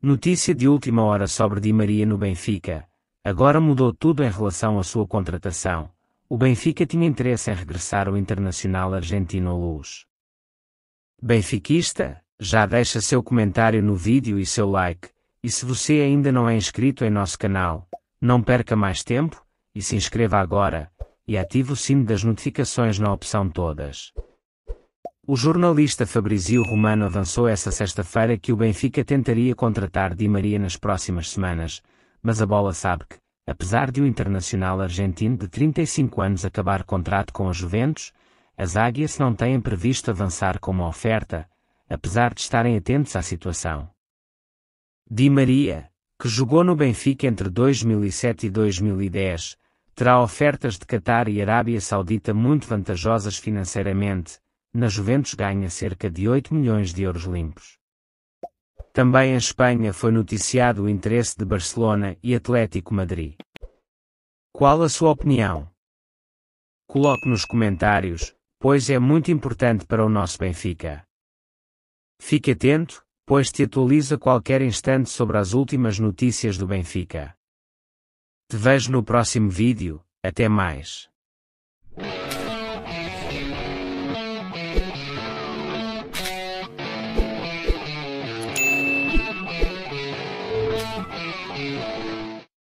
Notícia de última hora sobre Di Maria no Benfica. Agora mudou tudo em relação à sua contratação. O Benfica tinha interesse em regressar ao internacional argentino Luz. Benfiquista, já deixa seu comentário no vídeo e seu like, e se você ainda não é inscrito em nosso canal, não perca mais tempo, e se inscreva agora, e ative o sino das notificações na opção Todas. O jornalista Fabrizio Romano avançou essa sexta-feira que o Benfica tentaria contratar Di Maria nas próximas semanas, mas a bola sabe que, apesar de o internacional argentino de 35 anos acabar contrato com a Juventus, as águias não têm previsto avançar com uma oferta, apesar de estarem atentos à situação. Di Maria, que jogou no Benfica entre 2007 e 2010, terá ofertas de Catar e Arábia Saudita muito vantajosas financeiramente, na Juventus ganha cerca de 8 milhões de euros limpos. Também em Espanha foi noticiado o interesse de Barcelona e Atlético Madrid. Qual a sua opinião? Coloque nos comentários, pois é muito importante para o nosso Benfica. Fique atento, pois te atualiza a qualquer instante sobre as últimas notícias do Benfica. Te vejo no próximo vídeo, até mais.